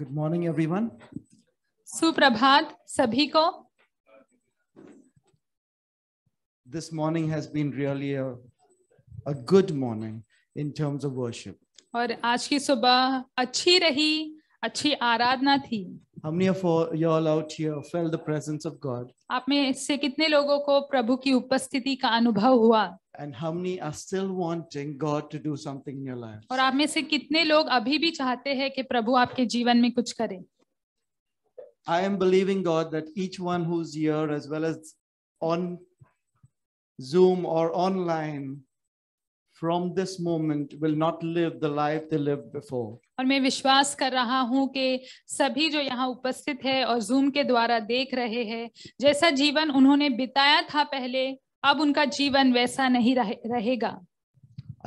Good morning everyone सुप्रभात सभी को this morning has been really a good morning in terms of worship और आज की सुबह अच्छी रही अच्छी आराधना थी हमने y'all out here felt the presence of God? आप में से कितने लोगों को प्रभु की उपस्थिति का अनुभव हुआ and how many are still wanting God to do something in your life? और आप में से कितने लोग अभी भी चाहते हैं कि प्रभु आपके जीवन में कुछ करें? I am believing God that each one who's here as well as on Zoom or online from this moment will not live the life they lived before. और मैं विश्वास कर रहा हूँ कि सभी जो यहाँ उपस्थित है और Zoom के द्वारा देख रहे हैं जैसा जीवन उन्होंने बिताया था पहले अब उनका जीवन वैसा नहीं रहे, रहेगा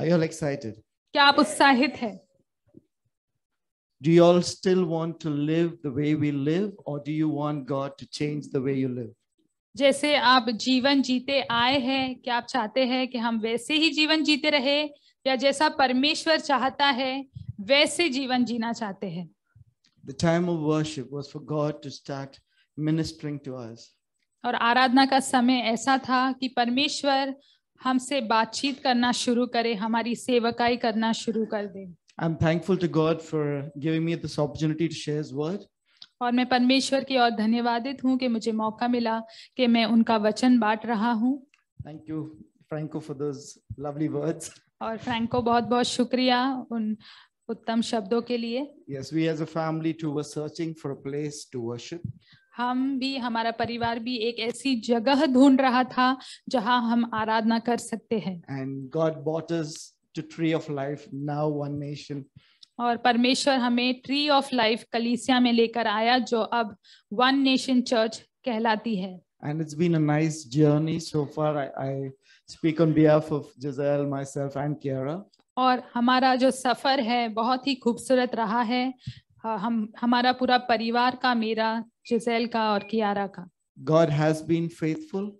Are you all excited? क्या आप उत्साहित हैं? Do you all still want to live the way we live or do you want God to change the way you live? जैसे आप जीवन जीते आए हैं क्या आप चाहते हैं कि हम वैसे ही जीवन जीते रहे या जैसा परमेश्वर चाहता है वैसे जीवन जीना चाहते हैं The time of worship was for God to start ministering to us. और आराधना का समय ऐसा था कि परमेश्वर हमसे बातचीत करना शुरू करे हमारी सेवकाई करना शुरू कर दे I am thankful to God for giving me this opportunity to share his word और मैं परमेश्वर की ओर धन्यवादित हूं कि मुझे मौका मिला कि मैं उनका वचन बांट रहा हूं। Thank you Franco for those lovely words और फ्रैंको बहुत-बहुत शुक्रिया उन उत्तम शब्दों के लिए yes we as a family too were searching for a place to worship हम भी हमारा परिवार भी एक ऐसी जगह ढूंढ रहा था जहां हम आराधना कर सकते हैं and God bought us to tree of life now one nation और परमेश्वर हमें ट्री ऑफ लाइफ कलीसिया में लेकर आया जो अब वन नेशन चर्च कहलाती है and it's been a nice journey so far. I speak on behalf of of myself and Kiara और हमारा जो सफर है बहुत ही खूबसूरत रहा है हम हमारा पूरा परिवार का मेरा जिसेल का और कियारा का गॉड हैज बीन फेथफुल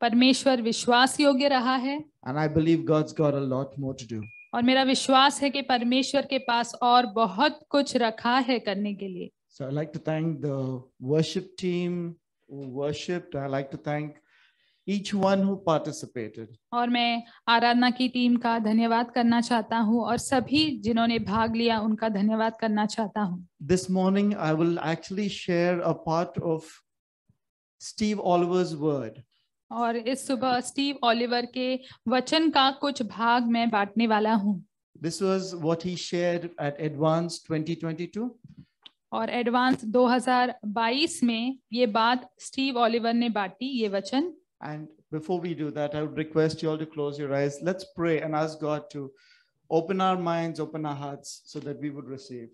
परमेश्वर विश्वास योग्य रहा है and I believe God's got a lot more to do और मेरा विश्वास है कि परमेश्वर के पास और बहुत कुछ रखा है करने के लिए so I like to thank the worship team worship I like to thank each one who participated और मैं आराधना की टीम का धन्यवाद करना चाहता हूं और सभी जिन्होंने भाग लिया उनका धन्यवाद करना चाहता हूं this morning i will actually share a part of steve oliver's word और इस सुबह स्टीव ओलिवर के वचन का कुछ भाग मैं बांटने वाला हूं this was what he shared at advance 2022 और एडवांस 2022 में ये बात स्टीव ओलिवर ने बांटी ये वचन And before we do that, I would request you all to close your eyes. Let's pray and ask God to open our minds, open our hearts so that we would receive.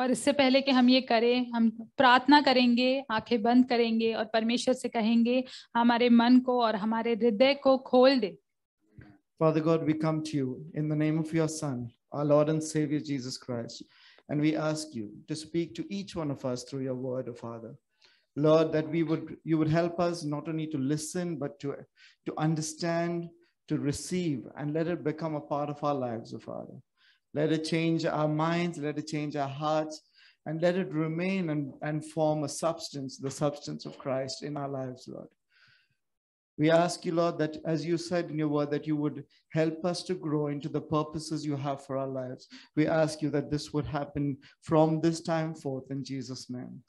और इससे पहले कि हम ये करें हम प्रार्थना करेंगे आंखें बंद करेंगे और परमेश्वर से कहेंगे हमारे मन को और हमारे हृदय को खोल दे Father God, we come to you in the name of your Son, our Lord and Savior Jesus Christ, and we ask you to speak to each one of us through your word, O Father. Lord, that we would, you would help us not only to listen, but to, to understand, to receive, and let it become a part of our lives, O oh Father. Let it change our minds, let it change our hearts, and let it remain and, and form a substance, the substance of Christ in our lives, Lord. We ask you, Lord, that as you said in your word, that you would help us to grow into the purposes you have for our lives. We ask you that this would happen from this time forth in Jesus' name.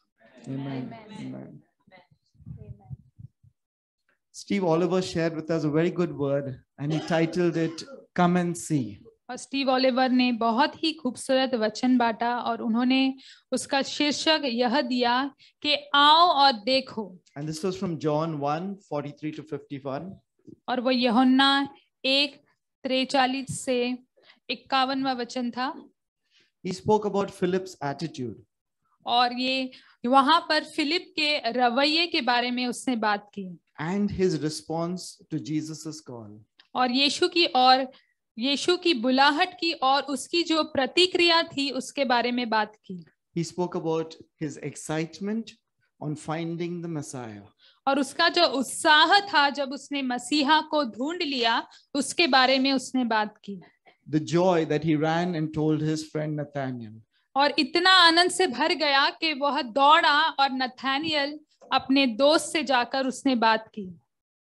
Amen. Amen. Amen. Steve Oliver shared with us a very good word and he titled it Come and See. और Steve Oliver ने बहुत ही खूबसूरत वचन बांटा और उन्होंने उसका शीर्षक यह दिया कि आओ और देखो and this was from John 1 43 to 51 और वो यूहन्ना 1 43 से 51वां वचन था he spoke about Philip's attitude और ये वहां पर फिलिप के रवैये के बारे में उसने बात की and his response to Jesus call और यीशु की और यीशु की बुलाहट की और उसकी जो प्रतिक्रिया थी उसके बारे में बात की he spoke about his excitement on finding the messiah और उसका जो उत्साह था जब उसने मसीहा को ढूंढ लिया उसके बारे में उसने बात की the joy that he ran and told his friend nathaniel और इतना आनंद से भर गया कि वह दौड़ा और नथानियल अपने दोस्त से जाकर उसने बात की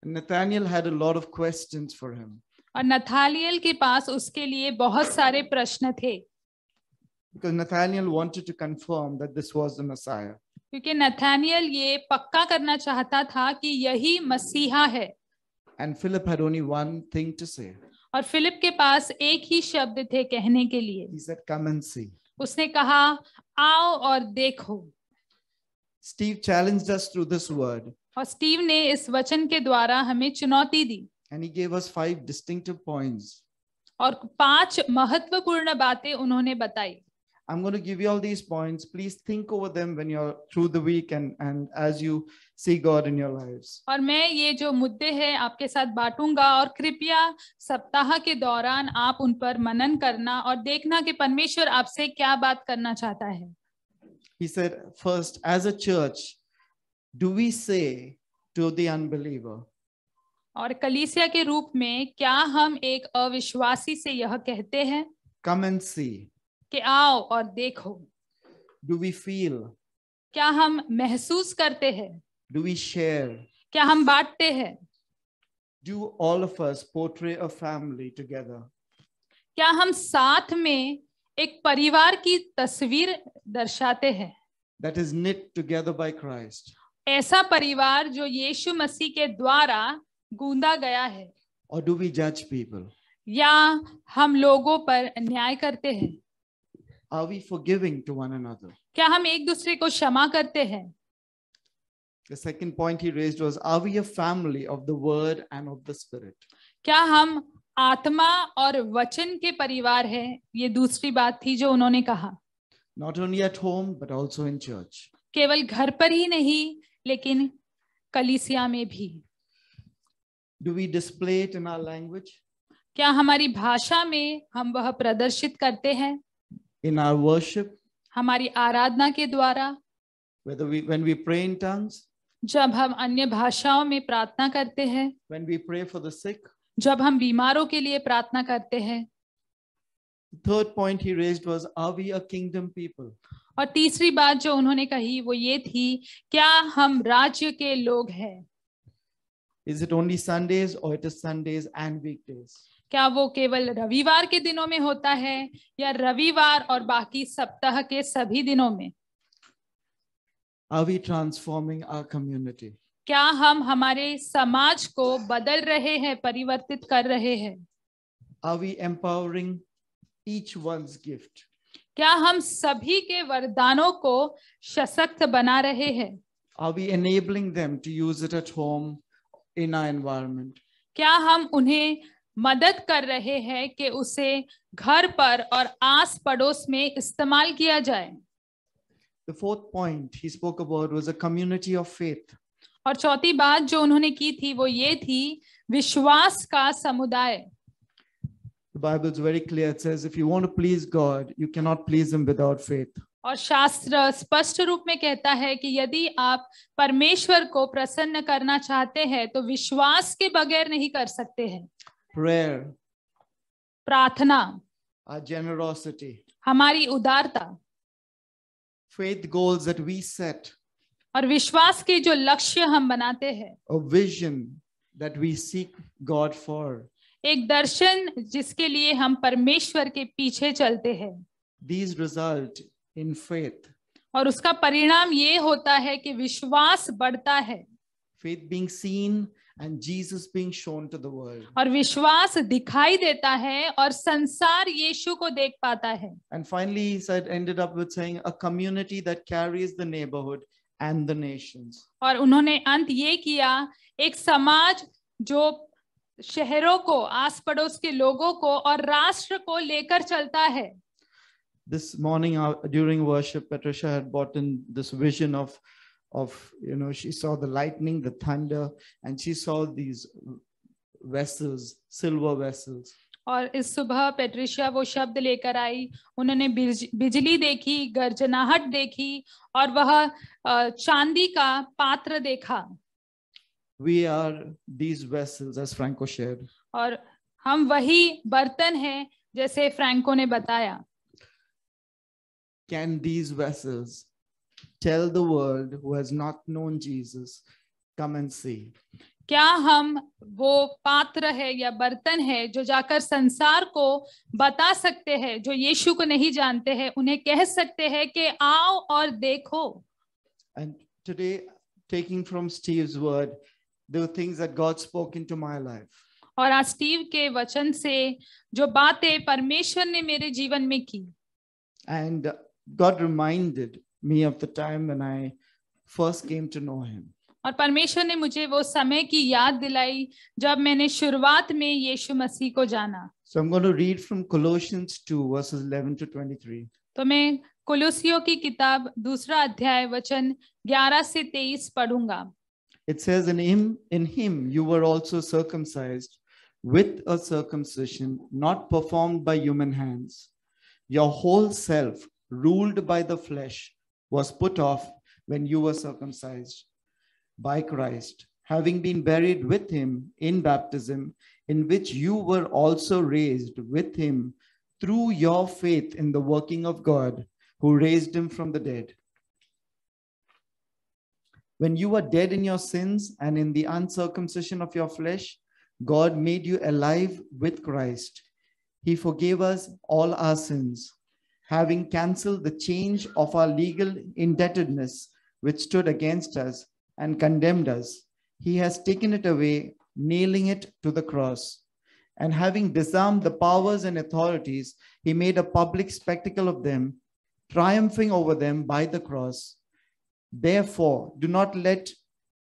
Nathaniel had a lot of questions for him. और नथानियल के पास उसके लिए बहुत सारे प्रश्न थे Because Nathaniel wanted to confirm that this was the Messiah. क्योंकि नथानियल ये पक्का करना चाहता था कि यही मसीहा है And Philip had only one thing to say. और फिलिप के पास एक ही शब्द थे कहने के लिए He said, Come and see. उसने कहा आओ और देखो Steve challenge us through this word और स्टीव ने इस वचन के द्वारा हमें चुनौती दी and he gave us five distinctive points और पांच महत्वपूर्ण बातें उन्होंने बताई I'm going to give you all these points. Please think over them when you're through the week and and as you see God in your lives. और मैं ये जो मुद्दे हैं आपके साथ बांटूंगा और कृपया सप्ताह के दौरान आप उन पर मनन करना और देखना कि परमेश्वर आपसे क्या बात करना चाहता है. He said, first, as a church, do we say to the unbeliever? और कलीसिया के रूप में क्या हम एक अविश्वासी से यह कहते हैं? Come and see. कि आओ और देखो डू वी फील क्या हम महसूस करते हैं डू वी शेयर क्या हम बांटते हैं do all of us portray a family together क्या हम साथ में एक परिवार की तस्वीर दर्शाते हैं that is knit together by Christ ऐसा परिवार जो यीशु मसीह के द्वारा गूंदा गया है और डू वी जज पीपल या हम लोगों पर न्याय करते हैं Are we forgiving to one another? क्या हम एक दूसरे को क्षमा करते हैं? The second point he raised was, are we a family of the word and of the spirit? क्या हम आत्मा और वचन के परिवार हैं? ये दूसरी बात थी जो उन्होंने कहा. Not only at home but also in church. केवल घर पर ही नहीं, लेकिन कलीसिया में भी. Do we display it in our language? क्या हमारी भाषा में हम वह प्रदर्शित करते हैं? in our worship हमारी आराधना के द्वारा whether we when we pray in tongues जब हम अन्य भाषाओं में प्रार्थना करते हैं when we pray for the sick जब हम बीमारों के लिए प्रार्थना करते हैं third point he raised was are we a kingdom people और तीसरी बात जो उन्होंने कही वो ये थी क्या हम राज्य के लोग हैं is it only sundays or it is sundays and weekdays क्या वो केवल रविवार के दिनों में होता है या रविवार और बाकी सप्ताह के सभी दिनों में Are we transforming our community? क्या हम हमारे समाज को बदल रहे हैं परिवर्तित कर रहे हैं Are we empowering each one's gift? क्या हम सभी के वरदानों को सशक्त बना रहे हैं Are we enabling them to use it at home in our environment? क्या हम उन्हें मदद कर रहे हैं कि उसे घर पर और आस पड़ोस में इस्तेमाल किया जाए The fourth point he spoke about was a community of faith. और चौथी बात जो उन्होंने की थी वो ये थी विश्वास का समुदाय The Bible is very clear. It says if you want to please God, you cannot please Him without faith. और शास्त्र स्पष्ट रूप में कहता है कि यदि आप परमेश्वर को प्रसन्न करना चाहते हैं तो विश्वास के बगैर नहीं कर सकते हैं prayer prarthana our generosity hamari udarta faith goals that we set aur vishwas ke jo lakshya hum banate hain a vision that we seek god for ek darshan jiske liye hum parmeshwar ke piche chalte hain these result in faith aur uska parinam ye hota hai ki vishwas badhta hai faith being seen and Jesus being shown to the world. और विश्वास दिखाई देता है और संसार यीशु को देख पाता है. And finally, he said, ended up with saying, a community that carries the neighborhood and the nations. और उन्होंने अंत ये किया एक समाज जो शहरों को आस पड़ोस के लोगों को और राष्ट्र को लेकर चलता है. This morning during worship, Patricia had brought in this vision of of, you know, she saw the lightning, the thunder, and she saw these vessels, silver vessels. और इस सुबह पेट्रिशिया वो शब्द लेकर आई उन्होंने बिजली देखी गर्जनाहट देखी और वह चांदी का पात्र देखा We are these vessels, as Franco shared. और हम वही बर्तन हैं जैसे फ्रैंको ने बताया Can these vessels tell the world who has not known jesus come and see क्या हम वो पात्र है या बर्तन है जो जाकर संसार को बता सकते हैं जो यीशु को नहीं जानते हैं उन्हें कह सकते हैं कि आओ और देखो एंड और आज स्टीव के वचन से जो बातें परमेश्वर ने मेरे जीवन में की and God reminded me of the time when I first came to know him. और परमेश्वर ने मुझे वो समय की याद दिलाई जब मैंने शुरुआत में यीशु मसीह को जाना So I'm going to read from Colossians 2 verses 11 to 23. तो मैं कुलुसियों की किताब दूसरा अध्याय वचन 11 से 23 पढ़ूंगा It says in him in him you were also circumcised with a circumcision not performed by human hands your whole self ruled by the flesh was put off when you were circumcised by Christ, having been buried with him in baptism, in which you were also raised with him through your faith in the working of God who raised him from the dead. When you were dead in your sins and in the uncircumcision of your flesh, God made you alive with Christ. He forgave us all our sins having cancelled the change of our legal indebtedness which stood against us and condemned us, he has taken it away, nailing it to the cross. And having disarmed the powers and authorities, he made a public spectacle of them, triumphing over them by the cross. Therefore, do not let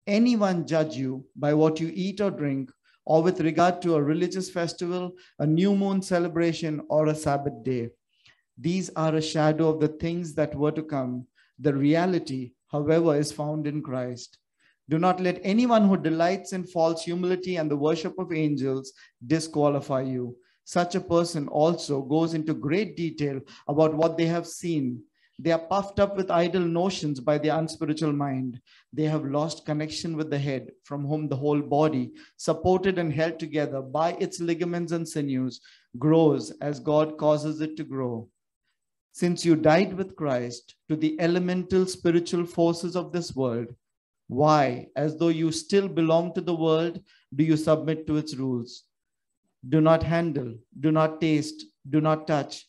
anyone judge you by what you eat or drink, or with regard to a religious festival, a new moon celebration, or a Sabbath day these are a shadow of the things that were to come. The reality, however, is found in Christ. Do not let anyone who delights in false humility and the worship of angels disqualify you. Such a person also goes into great detail about what they have seen. They are puffed up with idle notions by their unspiritual mind. They have lost connection with the head, from whom the whole body, supported and held together by its ligaments and sinews, grows as God causes it to grow since you died with Christ to the elemental spiritual forces of this world, why, as though you still belong to the world, do you submit to its rules? Do not handle, do not taste, do not touch.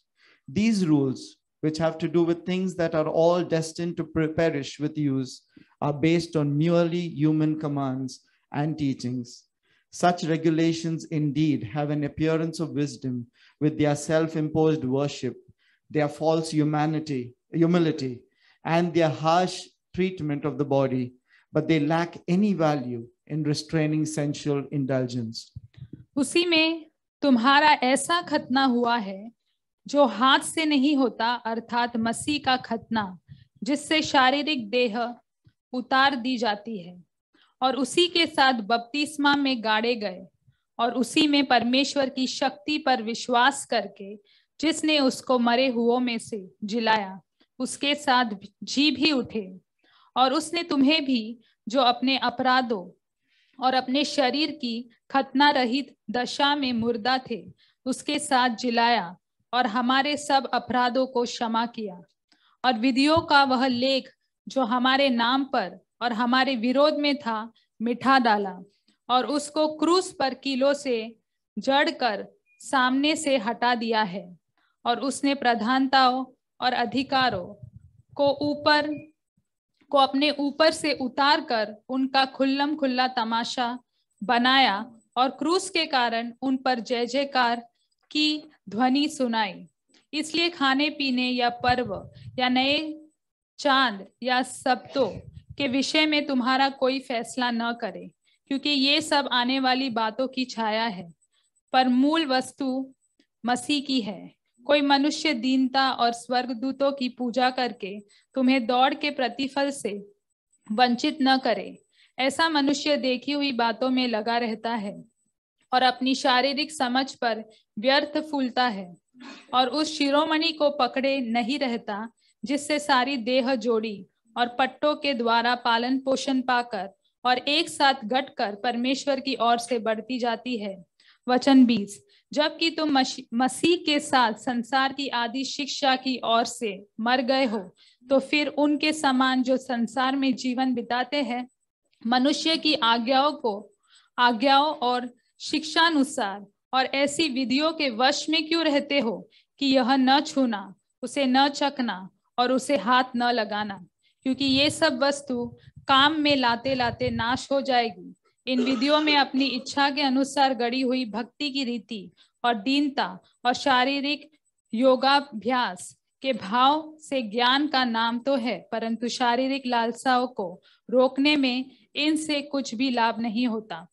These rules, which have to do with things that are all destined to perish with use, are based on merely human commands and teachings. Such regulations indeed have an appearance of wisdom with their self imposed worship their false humanity, humility, and their harsh treatment of the body, but they lack any value in restraining sensual indulgence. उसी में तुम्हारा ऐसा खतना हुआ है जो हाथ से नहीं होता अर्थात मसीह का खतना जिससे शारीरिक देह उतार दी जाती है और उसी के साथ बपतिस्मा में गाड़े गए और उसी में परमेश्वर की शक्ति पर विश्वास करके जिसने उसको मरे हुओं में से जिलाया उसके साथ जी भी उठे और उसने तुम्हें भी जो अपने अपराधों और अपने शरीर की खतना रहित दशा में मुर्दा थे उसके साथ जिलाया और हमारे सब अपराधों को क्षमा किया और विधियों का वह लेख जो हमारे नाम पर और हमारे विरोध में था मिठा डाला और उसको क्रूस पर किलो से जड़ कर सामने से हटा दिया है और उसने प्रधानताओं और अधिकारों को ऊपर को अपने ऊपर से उतार कर उनका खुल्लम खुल्ला तमाशा बनाया और क्रूस के कारण उन पर जय जयकार की ध्वनि सुनाई इसलिए खाने पीने या पर्व या नए चांद या सप्तो के विषय में तुम्हारा कोई फैसला न करे क्योंकि ये सब आने वाली बातों की छाया है पर मूल वस्तु मसीह की है कोई मनुष्य दीनता और स्वर्गदूतों की पूजा करके तुम्हें दौड़ के प्रतिफल से वंचित न करे ऐसा मनुष्य देखी हुई बातों में लगा रहता है और अपनी शारीरिक समझ पर व्यर्थ फूलता है और उस शिरोमणि को पकड़े नहीं रहता जिससे सारी देह जोड़ी और पट्टों के द्वारा पालन पोषण पाकर और एक साथ घटकर परमेश्वर की ओर से बढ़ती जाती है वचन बीस जबकि तुम मसीह के साथ संसार की आदि शिक्षा की ओर से मर गए हो तो फिर उनके समान जो संसार में जीवन बिताते हैं मनुष्य की आज्ञाओं को आज्ञाओं और शिक्षानुसार और ऐसी विधियों के वश में क्यों रहते हो कि यह न छूना उसे न चखना और उसे हाथ न लगाना क्योंकि ये सब वस्तु काम में लाते लाते नाश हो जाएगी इन विधियों में अपनी इच्छा के अनुसार गढ़ी हुई भक्ति की रीति और दीनता और शारीरिक योगाभ्यास के भाव से ज्ञान का नाम तो है परंतु शारीरिक लालसाओं को रोकने में इनसे कुछ भी लाभ नहीं होता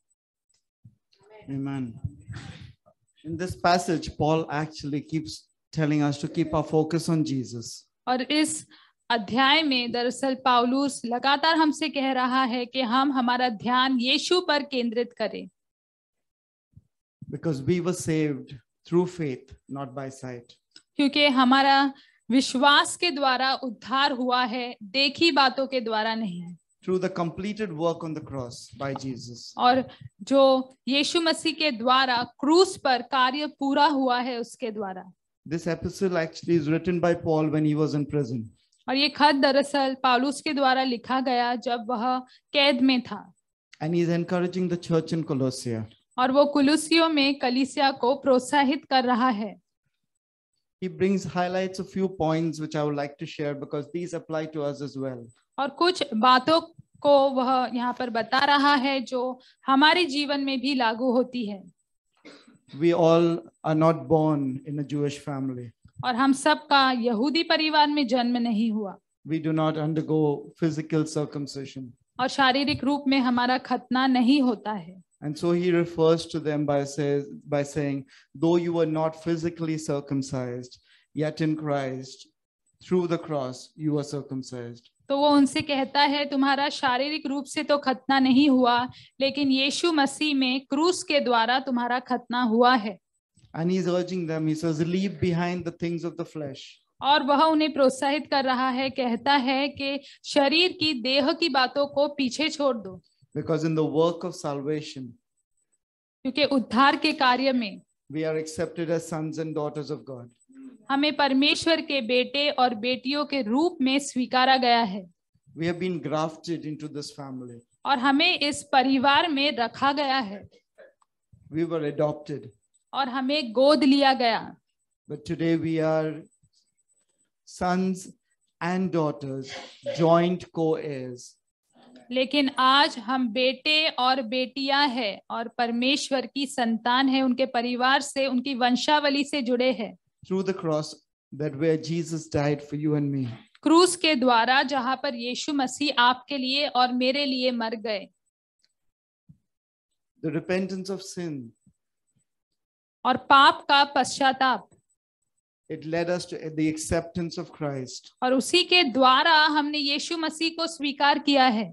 In this passage, Paul actually keeps telling us to keep our focus on Jesus. और इस अध्याय में दरअसल पाउलूस लगातार हमसे कह रहा है कि हम हमारा ध्यान यीशु पर केंद्रित करें because we were saved through faith not by sight क्योंकि हमारा विश्वास के द्वारा उद्धार हुआ है देखी बातों के द्वारा नहीं through the completed work on the cross by Jesus और जो यीशु मसीह के द्वारा क्रूस पर कार्य पूरा हुआ है उसके द्वारा this epistle actually is written by Paul when he was in prison और ये खत दरअसल पालूस के द्वारा लिखा गया जब वह कैद में था and he is encouraging the church in colossia और वो कुलुसियों में कलीसिया को प्रोत्साहित कर रहा है he brings highlights a few points which i would like to share because these apply to us as well और कुछ बातों को वह यहाँ पर बता रहा है जो हमारे जीवन में भी लागू होती है we all are not born in a jewish family और हम सब का यहूदी परिवार में जन्म नहीं हुआ we do not undergo physical circumcision और शारीरिक रूप में हमारा खतना नहीं होता है And so he refers to them by, says, by saying, though you were not physically circumcised, yet in Christ, through the cross, you were circumcised. तो वो उनसे कहता है तुम्हारा शारीरिक रूप से तो खतना नहीं हुआ लेकिन यीशु मसीह में क्रूस के द्वारा तुम्हारा खतना हुआ है and he's urging them he says leave behind the things of the flesh और वह उन्हें प्रोत्साहित कर रहा है कहता है कि शरीर की देह की बातों को पीछे छोड़ दो because in the of salvation क्योंकि उद्धार के कार्य में we are accepted as sons and daughters of God हमें परमेश्वर के बेटे और बेटियों के रूप में स्वीकारा गया है we have been grafted into this family और हमें इस परिवार में रखा गया है वी वर एडॉप्टेड और हमें गोद लिया गया but today we are sons and daughters joint को एज लेकिन आज हम बेटे और बेटियां हैं और परमेश्वर की संतान है उनके परिवार से उनकी वंशावली से जुड़े हैं through the cross that where Jesus died for you and me क्रूस के द्वारा जहां पर यीशु मसीह आपके लिए और मेरे लिए मर गए द रिपेंटेंस ऑफ सिन और पाप का पश्चाताप It led us to the acceptance of Christ. और उसी के द्वारा हमने यीशु मसीह को स्वीकार किया है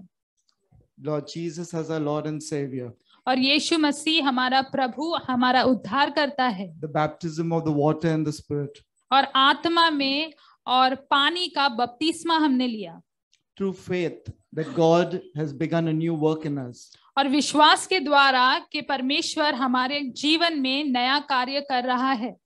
Lord Jesus as our Lord and Savior. और यीशु मसीह हमारा प्रभु हमारा उद्धार करता है The baptism of the water and the Spirit. और आत्मा में और पानी का बपतिस्मा हमने लिया Through faith that God has begun a new work in us. और विश्वास के द्वारा कि परमेश्वर हमारे जीवन में नया कार्य कर रहा है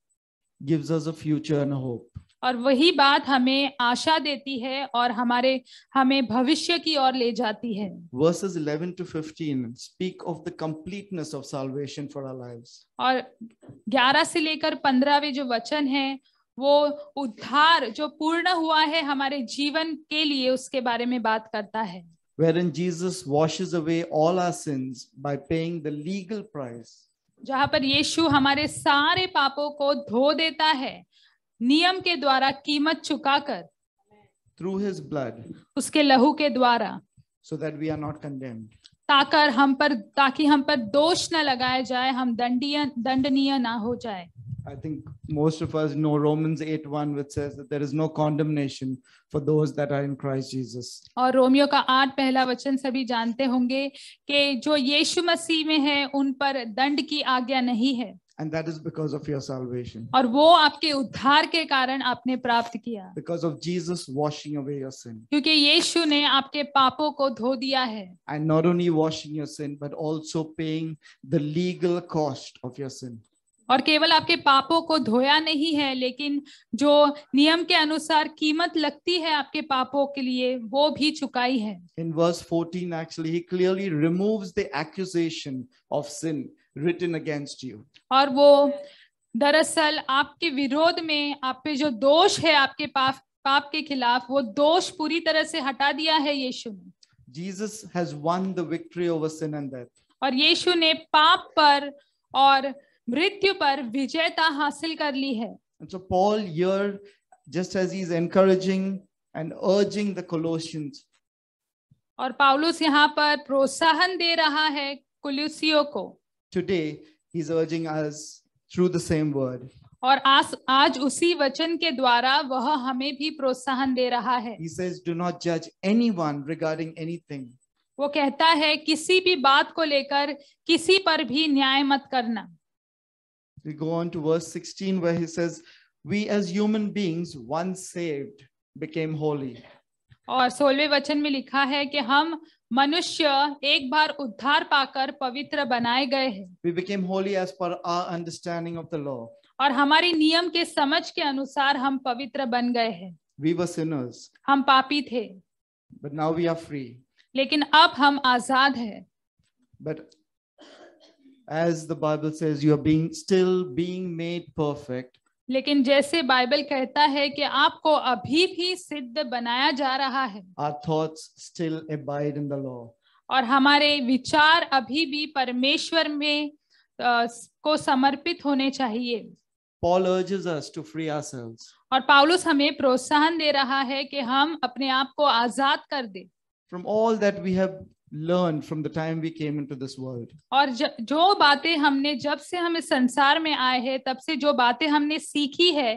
gives us a future and a hope. और वही बात हमें आशा देती है और हमारे हमें भविष्य की ओर ले जाती है verses 11 to 15 speak of the completeness of salvation for our lives. और 11 से लेकर 15वें जो वचन है वो उद्धार जो पूर्ण हुआ है हमारे जीवन के लिए उसके बारे में बात करता है wherein Jesus washes away all our sins by paying the legal price. जहां पर यीशु हमारे सारे पापों को धो देता है नियम के द्वारा कीमत चुकाकर through his blood उसके लहू के द्वारा so that we are not condemned ताकर हम पर ताकि हम पर दोष न लगाया जाए हम दंडनीय दंडनीय ना हो जाए I think most of us know Romans 8 1, which says that there is no condemnation for those that are in Christ Jesus. and that is because of your salvation और because of Jesus washing away your sin and not only washing your sin but also paying the legal cost of your sin और केवल आपके पापों को धोया नहीं है लेकिन जो नियम के अनुसार कीमत लगती है आपके पापों के लिए वो भी चुकाई है in verse 14 actually he clearly removes the accusation of sin written against you और वो दरअसल आपके विरोध में आप पे जो दोष है आपके पाप पाप के खिलाफ वो दोष पूरी तरह से हटा दिया है यीशु ने Jesus has won the victory over sin and death और यीशु ने पाप पर और मृत्यु पर विजयता हासिल कर ली है so Paul here just as he is encouraging and urging the Colossians और पावलोस यहाँ पर प्रोत्साहन दे रहा है कुलुसियो को today is urging us through the same word और आज आज उसी वचन के द्वारा वह हमें भी प्रोत्साहन दे रहा है ही सेज डू वो कहता है किसी भी बात को लेकर किसी पर भी न्याय मत करना We go on to verse 16 where he says, We as human beings, once saved, became holy. और सोलवे वचन में लिखा है कि हम मनुष्य एक बार उद्धार पाकर पवित्र बनाए गए हैं We became holy as per our understanding of the law. और हमारी नियम के समझ के अनुसार हम पवित्र बन गए हैं We were sinners. हम पापी थे But now we are free. लेकिन अब हम आजाद हैं But as the Bible says, you are being still being made perfect. लेकिन जैसे बाइबल कहता है कि आपको अभी भी सिद्ध बनाया जा रहा है Our thoughts still abide in the law. और हमारे विचार अभी भी परमेश्वर में uh, को समर्पित होने चाहिए Paul urges us to free ourselves. और पाउलुस हमें प्रोत्साहन दे रहा है कि हम अपने आप को आजाद कर दे From all that we have learned from the time we came into this world aur jo baatein humne jab se hum is sansar mein aaye hain tab se jo baatein humne seekhi hai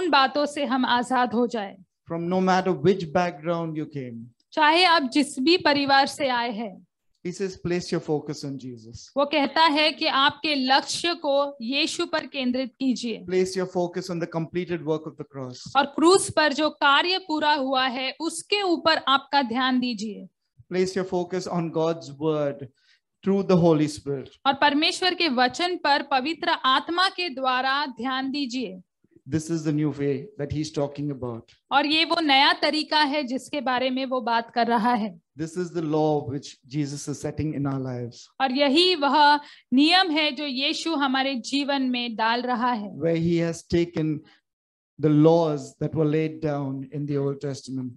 un baaton se hum हम ho jaye from no matter which background you came chahe aap jis bhi parivar se aaye hain He says, place your focus on Jesus. wo kehta hai ki aapke lakshya ko yeshu par kendrit kijiye Place your focus on the completed work of the cross. aur cross par jo karya pura hua hai uske upar aapka dhyan dijiye place your focus on God's word through the Holy Spirit. और परमेश्वर के वचन पर पवित्र आत्मा के द्वारा ध्यान दीजिए. This is the new way that he's talking about. और ये वो नया तरीका है जिसके बारे में वो बात कर रहा है. This is the law which Jesus is setting in our lives. और यही वह नियम है जो यीशु हमारे जीवन में डाल रहा है. Where he has taken the laws that were laid down in the Old Testament.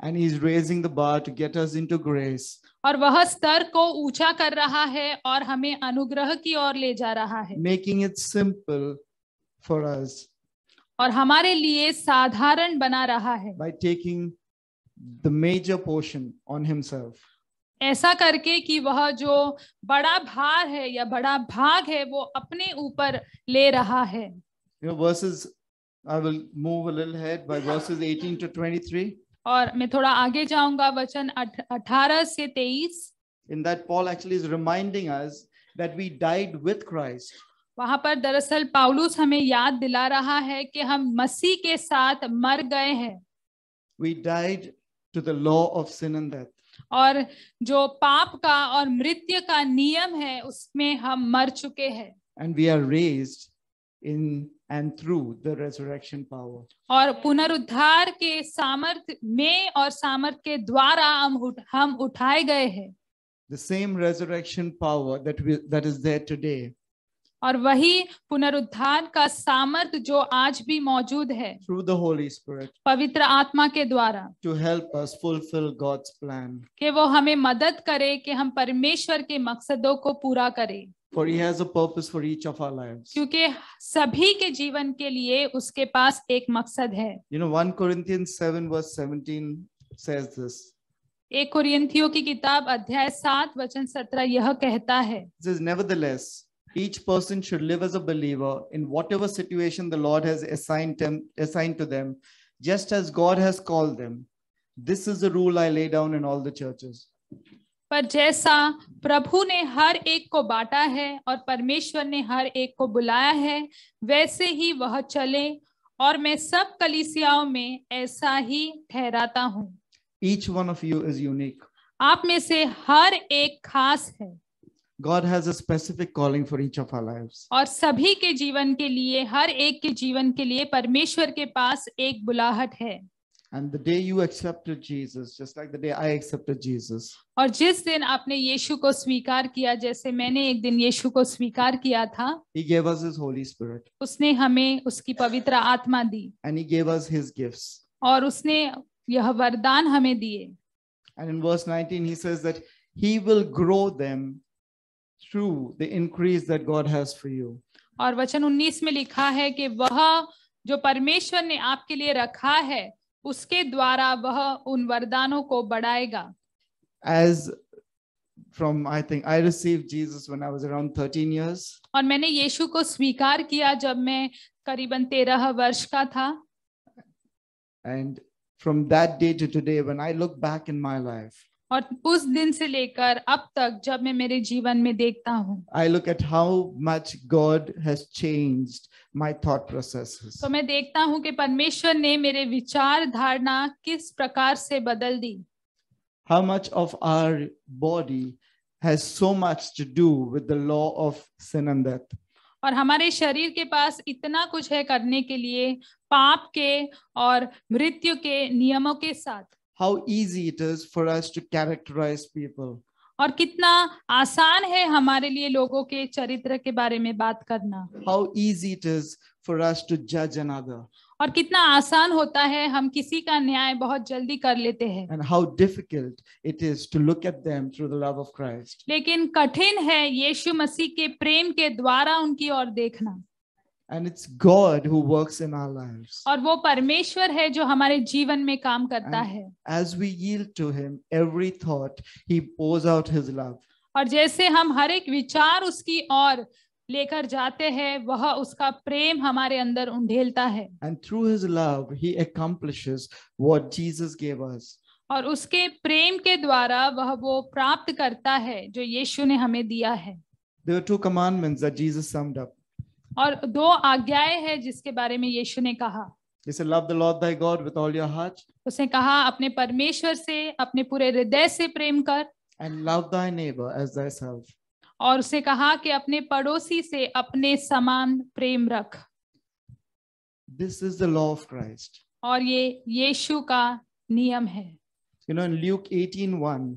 And he's raising the bar to get us into grace. और वह स्तर को ऊंचा कर रहा है और हमें अनुग्रह की ओर ले जा रहा है. Making it simple for us. और हमारे लिए साधारण बना रहा है. By taking the major portion on himself. ऐसा करके कि वह जो बड़ा भार है या बड़ा भाग है वो अपने ऊपर ले रहा है you know, verses, I will move a little ahead by verses 18 to 23. और मैं थोड़ा आगे जाऊंगा वचन 18 से 23 in that paul actually is reminding us that we died with christ वहां पर दरअसल पाउलुस हमें याद दिला रहा है कि हम मसीह के साथ मर गए हैं we died to the law of sin and death और जो पाप का और मृत्यु का नियम है उसमें हम मर चुके हैं and we are raised in and through the resurrection power और पुनरुद्धार के सामर्थ्य में और सामर्थ्य के द्वारा हम उठ, हम उठाए गए हैं the same resurrection power that we, that is there today और वही पुनरुद्धार का सामर्थ जो आज भी मौजूद है थ्रू द होली स्पिरिट पवित्र आत्मा के द्वारा to help us fulfil God's plan के वो हमें मदद करे कि हम परमेश्वर के मकसदों को पूरा करें For he has a purpose for each of our lives. क्योंकि सभी के जीवन के लिए उसके पास एक मकसद है You know, 1 Corinthians 7 verse 17 says this. एक कुरियंथियों की किताब अध्याय सात वचन सत्रह यह कहता है It says, Nevertheless, each person should live as a believer in whatever situation the Lord has assigned, them, assigned to them, just as God has called them. This is the rule I lay down in all the churches. पर जैसा प्रभु ने हर एक को बांटा है और परमेश्वर ने हर एक को बुलाया है वैसे ही वह चले और मैं सब कलिसियाओं में ऐसा ही ठहराता हूँ Each one of you is unique. आप में से हर एक खास है God has a specific calling for each of our lives. और सभी के जीवन के लिए हर एक के जीवन के लिए परमेश्वर के पास एक बुलाहट है. And the day you accepted Jesus, just like the day I accepted Jesus. और जिस दिन आपने यीशु को स्वीकार किया जैसे मैंने एक दिन यीशु को स्वीकार किया था He gave us his Holy Spirit. उसने हमें उसकी पवित्र आत्मा दी And he gave us his gifts. और उसने यह वरदान हमें दिए And in verse 19 he says that he will grow them through the increase that God has for you. और वचन 19 में लिखा है कि वह जो परमेश्वर ने आपके लिए रखा है उसके द्वारा वह उन वरदानों को बढ़ाएगा As from I think I received Jesus when I was around 13 years. और मैंने यीशु को स्वीकार किया जब मैं करीबन 13 वर्ष का था. And from that day to today when I look back in my life और उस दिन से लेकर अब तक जब मैं मेरे जीवन में देखता हूँ I look at how much God has change my thought process तो मैं देखता हूँ कि परमेश्वर ने मेरे विचार धारणा किस प्रकार से बदल दी how much of our body has so much to do with the law of sin and death और हमारे शरीर के पास इतना कुछ है करने के लिए पाप के और मृत्यु के नियमों के साथ how easy it is for us to characterize people और कितना आसान है हमारे लिए लोगों के चरित्र के बारे में बात करना how easy it is for us to जज अनदर और कितना आसान होता है हम किसी का न्याय बहुत जल्दी कर लेते हैं and how difficult it is to look at them through the love of Christ लेकिन कठिन है यीशु मसीह के प्रेम के द्वारा उनकी ओर देखना and it's God who works in our lives. aur wo parmeshwar hai jo hamare jeevan mein kaam karta hai As we yield to Him every thought, He pours out His love. aur jaise hum har ek vichar uski aur lekar jate hain vah uska prem hamare andar undhelta hai And through His love, He accomplishes what Jesus gave us. और उसके प्रेम के द्वारा वह वो प्राप्त करता है जो यीशु ने हमें दिया है. There are two commandments that Jesus summed up. और दो आज्ञाएं हैं जिसके बारे में यीशु ने कहा इसे love the Lord thy God God all your heart उसने कहा अपने परमेश्वर से अपने पूरे हृदय से प्रेम कर And love thy neighbor as thyself. और उसने कहा कि अपने पड़ोसी से अपने समान प्रेम रख this is the law of Christ और ये यीशु का नियम है यू नो इन Luke 18:1.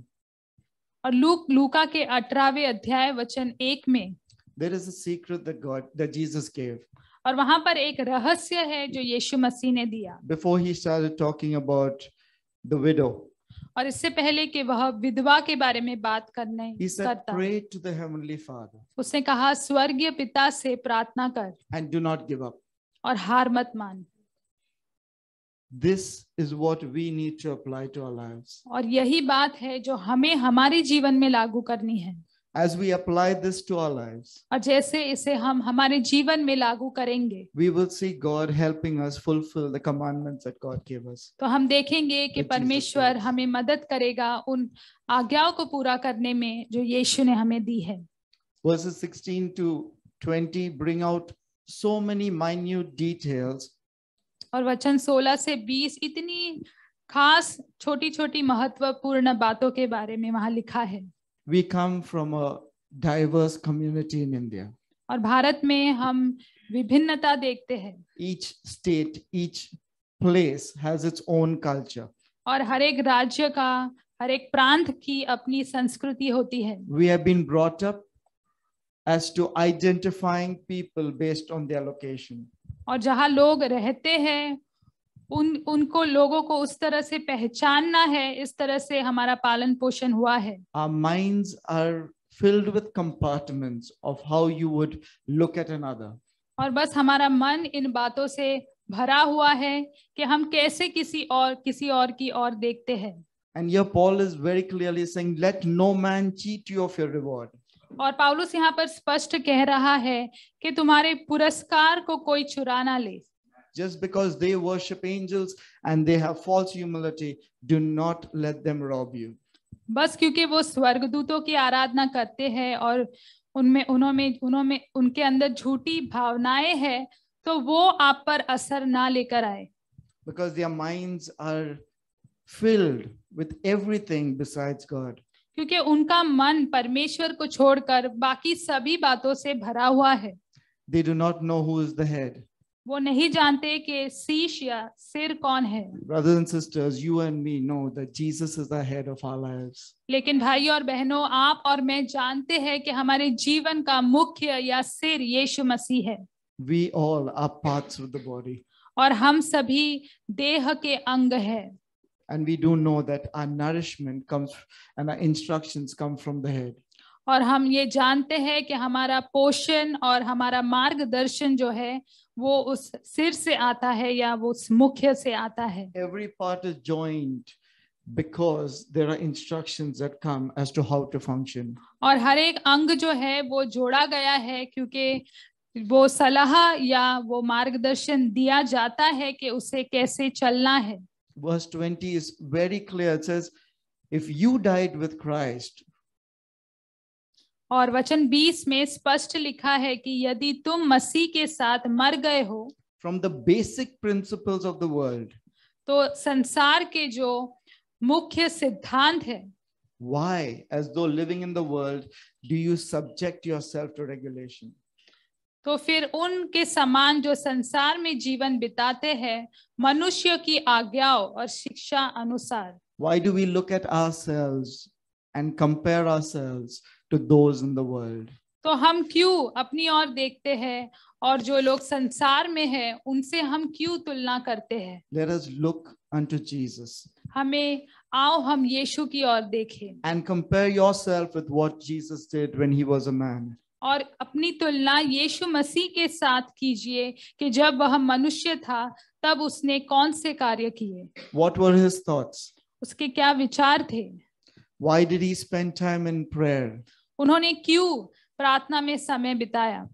और लूक लूका के 18वें अध्याय वचन 1 में there is a secret that God that Jesus gave. और वहां पर एक रहस्य है जो यीशु मसीह ने दिया. Before he started talking about the widow. और इससे पहले कि वह विधवा के बारे में बात करने he said, करता Pray to the heavenly father. उसने कहा स्वर्गीय पिता से प्रार्थना कर And do not give up. और हार मत मान This is what we need to apply to our lives. और यही बात है जो हमें हमारे जीवन में लागू करनी है As we apply this to our lives, aur jaise ise hum hamare jeevan mein lagu karenge we will see God helping us fulfill the commandments that God gave us. to hum dekhenge ki parmeshwar hame madad karega un aagyaon ko pura karne mein jo yeshu ne hame di hai Verses 16 to 20 bring out so many minute details. aur vachan 16 se 20 itni खास छोटी छोटी महत्वपूर्ण बातों के बारे में वहां लिखा है we come from a diverse community in India. और भारत में हम विभिन्नता देखते हैं Each state, each place has its own culture. और हर एक राज्य का हर एक प्रांत की अपनी संस्कृति होती है We have been brought up as to identifying people based on their location. और जहाँ लोग रहते हैं उन उनको लोगों को उस तरह से पहचानना है इस तरह से हमारा पालन पोषण हुआ है our minds are filled with compartments of how you would look at another और बस हमारा मन इन बातों से भरा हुआ है कि हम कैसे किसी और किसी और की ओर देखते हैं and here paul is very clearly saying let no man cheat you of your reward और पाउलुस यहाँ पर स्पष्ट कह रहा है कि तुम्हारे पुरस्कार को कोई चुरा ना ले Just because they worship angels and they have false humility, do not let them rob you. बस क्योंकि वो स्वर्गदूतों की आराधना करते हैं और उनमें उन्होंने उन्होंने उनके अंदर झूठी भावनाएं हैं तो वो आप पर असर ना लेकर आए because their minds are filled with everything besides god क्योंकि उनका मन परमेश्वर को छोड़कर बाकी सभी बातों से भरा हुआ है they do not know who is the head वो नहीं जानते कि शीश या सिर कौन है brothers and sisters you and me know that jesus is the head of our lives लेकिन भाई और बहनों आप और मैं जानते हैं कि हमारे जीवन का मुख्य या सिर यीशु मसीह है we all are parts of the body और हम सभी देह के अंग हैं and we do know that our nourishment comes and our instructions come from the head और हम ये जानते हैं कि हमारा पोषण और हमारा मार्गदर्शन जो है वो उस सिर से आता है या वो उस मुख्य से आता है every part is joint because there are instruction that come as to और हर एक अंग जो है वो जोड़ा गया है क्योंकि वो सलाह या वो मार्गदर्शन दिया जाता है कि उसे कैसे चलना है verse 20 is very clear it says if you died with Christ और वचन 20 में स्पष्ट लिखा है कि यदि तुम मसीह के साथ मर गए हो from the basic principles of the world तो संसार के जो मुख्य सिद्धांत है why as though living in the world do you subject yourself to regulation तो फिर उनके समान जो संसार में जीवन बिताते हैं मनुष्य की आज्ञाओं और शिक्षा अनुसार why do we look at ourselves and compare ourselves to those in the world. तो हम क्यों अपनी ओर देखते हैं और जो लोग संसार में हैं उनसे हम क्यों तुलना करते हैं Let us look unto Jesus. हमें आओ हम यीशु की ओर देखें And compare yourself with what Jesus did when he was a man. और अपनी तुलना यीशु मसीह के साथ कीजिए कि जब वह मनुष्य था तब उसने कौन से कार्य किए What were his thoughts? उसके क्या विचार थे Why did he spend time in prayer? उन्होंने क्यों प्रार्थना में समय बिताया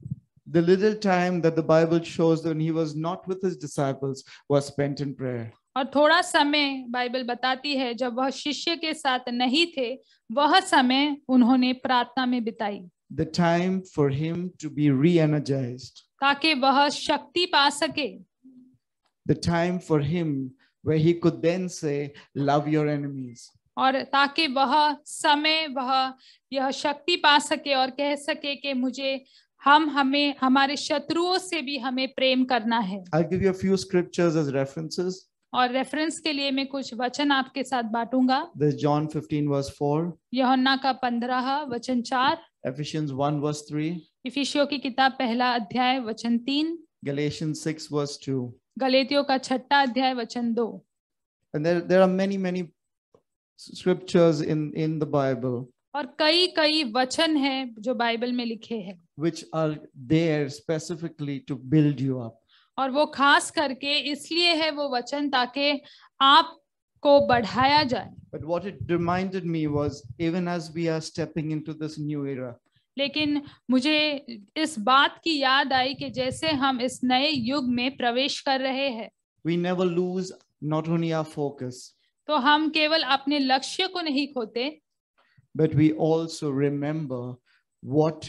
The little time that the Bible shows when he was not with his disciples was spent in prayer. और थोड़ा समय बाइबल बताती है जब वह शिष्य के साथ नहीं थे वह समय उन्होंने प्रार्थना में बिताई The time for him to be re-energized. ताकि वह शक्ति पा सके The time for him where he could then say, love your enemies. और ताकि वह समय वह यह शक्ति पा सके और कह सके कि मुझे हम हमें हमारे शत्रुओं से भी हमें प्रेम करना है I'll give you a few scriptures as references. और रेफरेंस के लिए मैं कुछ वचन आपके साथ बांटूंगा This John 15 verse 4. का पंद्रह वचन चार Ephesians 1 verse 3. इफिशियो की किताब पहला अध्याय वचन तीन Galatians 6 verse 2. गलेतियों का छठा अध्याय वचन दो And there there are many many scriptures in in the Bible. aur kai kai vachan hai jo bible mein likhe hai Which are there specifically to build you up. aur wo खास karke isliye hai wo vachan ताकि aap ko badhaya jaye But what it reminded me was even as we are stepping into this new era. लेकिन मुझे इस बात की याद आई कि जैसे हम इस नए युग में प्रवेश कर रहे हैं. We never lose not only our focus. तो हम केवल अपने लक्ष्य को नहीं खोते but we also remember what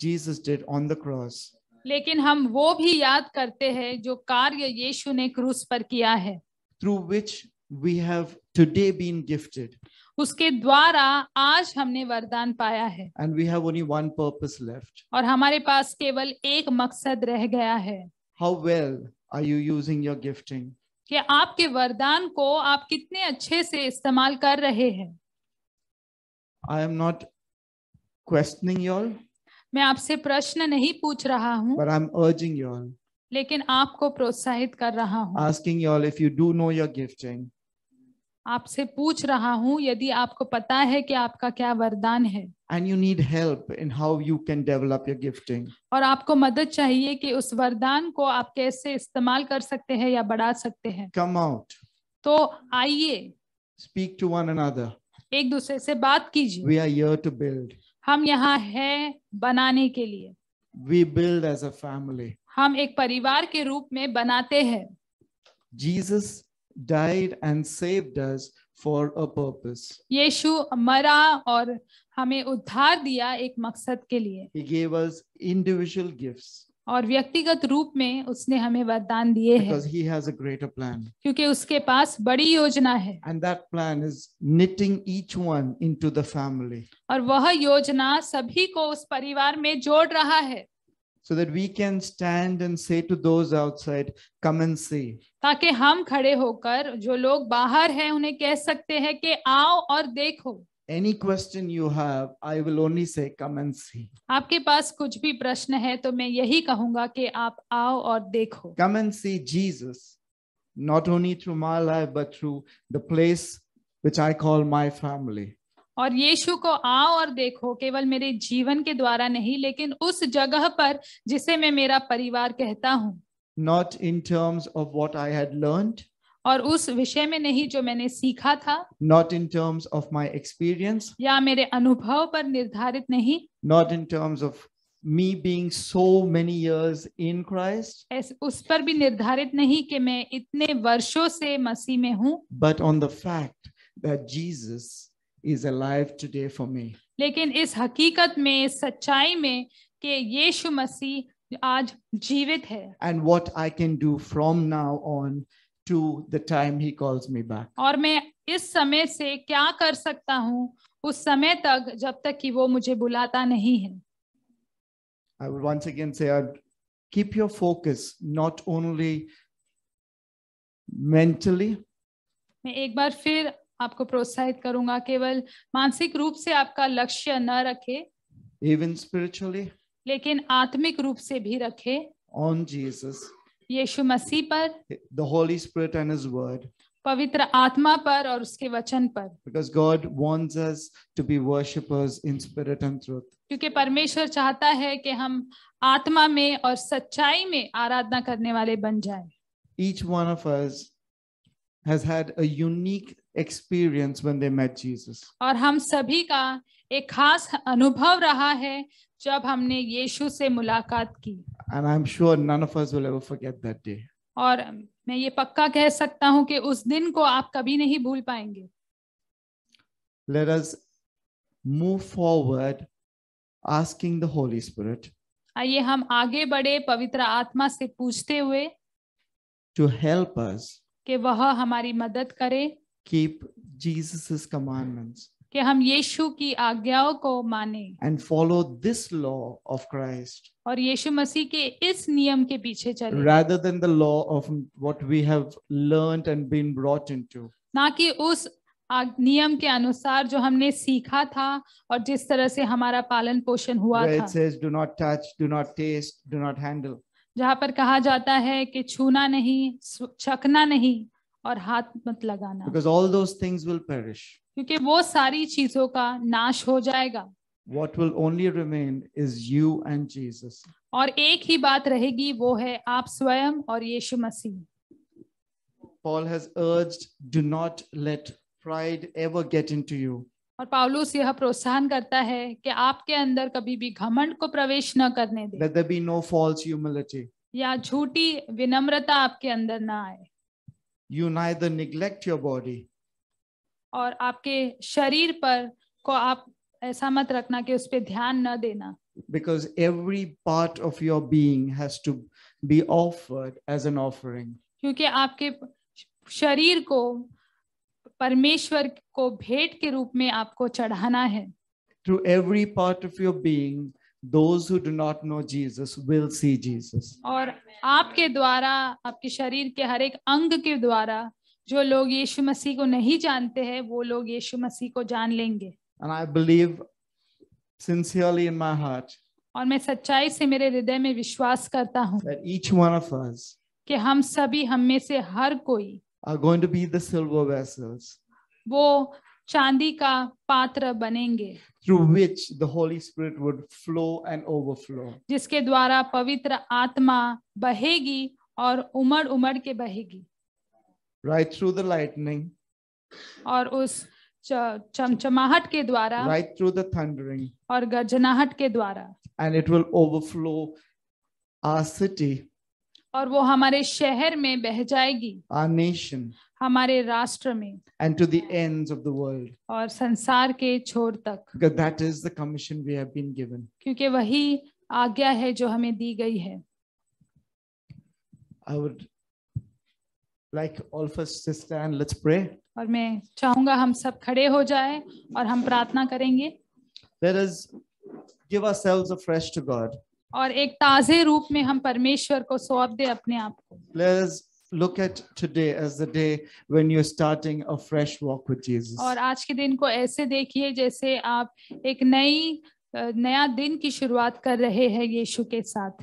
Jesus did on the cross लेकिन हम वो भी याद करते हैं जो कार्य यीशु ने क्रूस पर किया है through which we have today been gifted उसके द्वारा आज हमने वरदान पाया है and we have only one purpose left और हमारे पास केवल एक मकसद रह गया है how well are you using your gifting कि आपके वरदान को आप कितने अच्छे से इस्तेमाल कर रहे हैं I am not questioning your मैं आपसे प्रश्न नहीं पूछ रहा हूँ but I am urging your लेकिन आपको प्रोत्साहित कर रहा हूँ asking your if you do know your gifting आपसे पूछ रहा हूँ यदि आपको पता है कि आपका क्या वरदान है and you need help in how you can develop your gifting और आपको मदद चाहिए कि उस वरदान को आप कैसे इस्तेमाल कर सकते हैं या बढ़ा सकते हैं कम आउट तो आइए स्पीक टू वन another एक दूसरे से बात कीजिए we are here to build हम यहाँ है बनाने के लिए we build as a family हम एक परिवार के रूप में बनाते हैं Jesus died and saved us for a purpose. yeshu mara aur hame udhar diya ek maqsad ke liye He gave us individual gifts. और व्यक्तिगत रूप में उसने हमें वरदान दिए हैं क्योंकि उसके पास बड़ी योजना है And that plan is knitting each one into the family. और वह योजना सभी को उस परिवार में जोड़ रहा है so that we can stand and say to those outside come and see ताकि hum khade hokar jo log bahar hain unhe keh sakte hain ki aao aur dekho any question you have i will only say come and see aapke paas kuch bhi prashn hai to main yahi kahunga ki aap aao aur dekho come and see jesus not only through my life but through the place which i call my family और यीशु को आओ और देखो केवल मेरे जीवन के द्वारा नहीं लेकिन उस जगह पर जिसे मैं मेरा परिवार कहता हूँ not in terms of what I had learn और उस विषय में नहीं जो मैंने सीखा था not in terms of my experience या मेरे अनुभव पर निर्धारित नहीं not in terms of me being so many years in Christ. उस पर भी निर्धारित नहीं कि मैं इतने वर्षों से मसीह में हूँ. But on the fact that Jesus is alive today for me. लेकिन इस हकीकत में इस सच्चाई में कि यीशु मसीह आज जीवित है And what I can do from now on to the time he calls me back. और मैं इस समय से क्या कर सकता हूँ उस समय तक जब तक कि वो मुझे बुलाता नहीं है I would once again say I'd uh, keep your focus not only mentally मैं एक बार फिर आपको प्रोत्साहित करूंगा केवल मानसिक रूप से आपका लक्ष्य न रखे इवन स्पिरिचुअली लेकिन आत्मिक रूप से भी रखे ऑन जीसस यीशु मसीह पर the Holy Spirit and his word पवित्र आत्मा पर और उसके वचन पर because God wants us to be worshippers in spirit and truth क्योंकि परमेश्वर चाहता है कि हम आत्मा में और सच्चाई में आराधना करने वाले बन जाएं each one of us has had a unique experience when they met Jesus. और हम सभी का एक खास अनुभव रहा है जब हमने यीशु से मुलाकात की And I'm sure none of us will ever forget that day. और मैं ये पक्का कह सकता हूं कि उस दिन को आप कभी नहीं भूल पाएंगे Let us move forward asking the Holy Spirit. आइए हम आगे बढ़े पवित्र आत्मा से पूछते हुए to help us कि वह हमारी मदद करे keep Jesus's commandments. कि हम यीशु की आज्ञाओं को माने and follow this law of Christ और यीशु मसीह के इस नियम के पीछे चले rather than the law of what we have learned and been brought into ना कि उस नियम के अनुसार जो हमने सीखा था और जिस तरह से हमारा पालन पोषण हुआ था it says do not touch do not taste do not handle जहां पर कहा जाता है कि छूना नहीं चखना नहीं और हाथ मत लगाना because all those things will perish क्योंकि वो सारी चीजों का नाश हो जाएगा what will only remain is you and jesus और एक ही बात रहेगी वो है आप स्वयं और यीशु मसीह paul has urged do not let pride ever get into you और पावलुस यह प्रोत्साहन करता है कि आपके अंदर कभी भी घमंड को प्रवेश न करने दें let there be no false humility या झूठी विनम्रता आपके अंदर ना आए you neither neglect your body और aapke sharir par ko aap aisa mat rakhna ki us pe dhyan na dena because every part of your being has to be offered as an offering kyunki aapke sharir ko parmeshwar ko bhet ke roop mein aapko chadhana hai through every part of your being those who do not know Jesus will see Jesus. aur aapke dwara aapke sharir ke har ek ang ke dwara jo log yeshu masi ko nahi jante हैं wo log yeshu masi ko jaan lenge And I believe sincerely in my heart. aur main मैं se mere hriday mein vishwas karta hu that each one of us ke hum sabhi humme se har koi are going to be the silver vessels. wo चांदी का पात्र बनेंगे through which the holy spirit would flow and overflow जिसके द्वारा पवित्र आत्मा बहेगी और उमड़ उमड़ के बहेगी right through the lightning और उस चमचमाहट के द्वारा right through the thundering और गर्जनाहट के द्वारा and it will overflow our city और वो हमारे शहर में बह जाएगी our nation हमारे राष्ट्र में and to the end of the world और संसार के छोर तक that is the commission we have been given क्योंकि वही आज्ञा है जो हमें दी गई है I would like all first sister and let's pray और मैं चाहूंगा हम सब खड़े हो जाए और हम प्रार्थना करेंगे let us give ourselves a fresh to God और एक ताजे रूप में हम परमेश्वर को सौंप दे अपने आप को let us look at today as the day when you're starting a fresh walk with Jesus. और आज के दिन को ऐसे देखिए जैसे आप एक नई नया दिन की शुरुआत कर रहे हैं यीशु के साथ.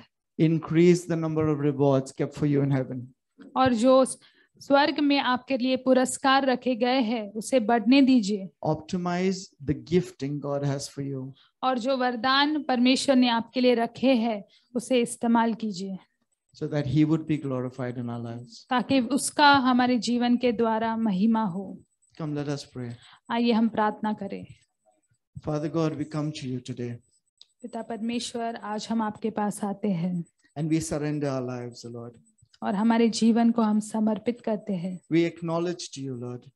Increase the number of rewards kept for you in heaven. और जो स्वर्ग में आपके लिए पुरस्कार रखे गए हैं उसे बढ़ने दीजिए optimise the gifting God has for you और जो वरदान परमेश्वर ने आपके लिए रखे हैं उसे इस्तेमाल कीजिए so that he would be glorified in our lives. taaki uska hamare jeevan ke dwara mahima ho Come, let us pray. aaiye hum prarthna kare Father God, we come to you today. pita परमेश्वर aaj hum aapke paas aate hain And we surrender our lives, Lord. और हमारे जीवन को हम समर्पित करते हैं. We acknowledge to you, Lord.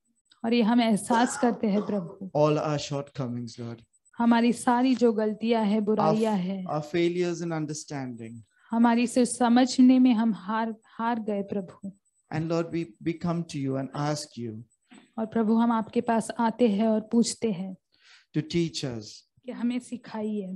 और ये हम एहसास करते हैं प्रभु. All our shortcomings, Lord. हमारी सारी जो गलतियां हैं, बुराइयां हैं. Our failures in understanding. हमारी से समझने में हम हार हार गए प्रभु and Lord we we come to you and ask you और प्रभु हम आपके पास आते हैं और पूछते हैं टू टीच अस कि हमें सिखाइए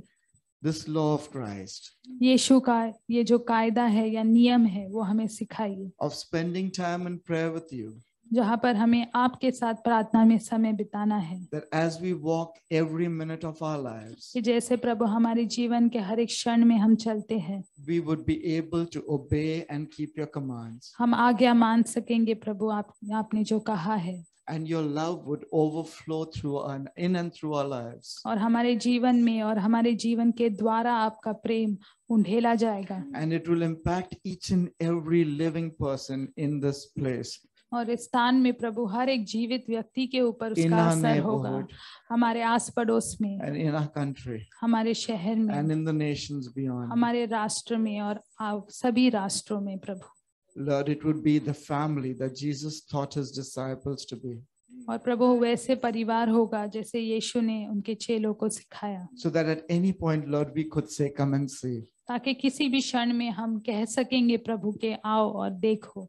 दिस लॉ ऑफ क्राइस्ट यीशु का ये जो कायदा है या नियम है वो हमें सिखाइए of spending time and prayer with you जहां पर हमें आपके साथ प्रार्थना में समय बिताना है that as we walk every minute of our lives कि जैसे प्रभु हमारे जीवन के हर एक क्षण में हम चलते हैं we would be able to obey and keep your commands हम आज्ञा मान सकेंगे प्रभु आप आपने जो कहा है and your love would overflow through and in and through our lives और हमारे जीवन में और हमारे जीवन के द्वारा आपका प्रेम उंडेला जाएगा and it will impact each and every living person in this place और स्थान में प्रभु हर एक जीवित व्यक्ति के ऊपर उसका असर होगा हमारे आस पड़ोस में and in our country, हमारे शहर में and in the nations beyond हमारे राष्ट्र में और सभी राष्ट्रों में प्रभु Lord it would be the family that Jesus taught his disciples to be और प्रभु वैसे परिवार होगा जैसे यीशु ने उनके चेलों को सिखाया so that at any point Lord we खुद से कम एंड सी ताकि किसी भी क्षण में हम कह सकेंगे प्रभु के आओ और देखो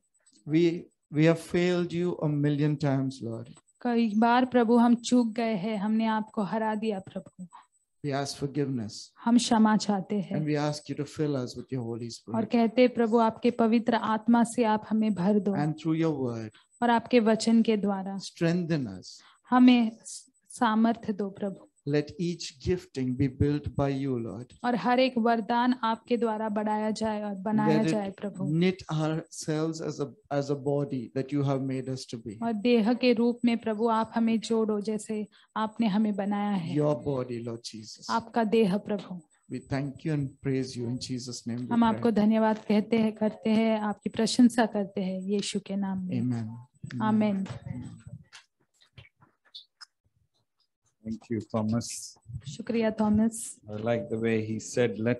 we We have failed you a million times, Lord. kai bar prabhu hum chook gaye हैं humne aapko hara diya prabhu We ask forgiveness. hum क्षमा chahte हैं And we ask you to fill us with your Holy Spirit. aur kehte हैं प्रभु आपके पवित्र आत्मा से आप हमें भर दो And through your word. aur aapke vachan ke dwara Strengthen us. hame samarth do prabhu let each gifting be built by you lord और हर एक वरदान आपके द्वारा बढ़ाया जाए और knit ourselves as a as a body that you have made us to be और देह के रूप में प्रभु आप हमें जोड़ो जैसे आपने हमें बनाया your body lord jesus We thank you and praise you in Jesus name. हम आपको धन्यवाद कहते हैं करते हैं आपकी प्रशंसा करते हैं यीशु के नाम में। Amen. Amen. Amen. Thank you, Thomas. Shukriya, Thomas. I like the way he said, let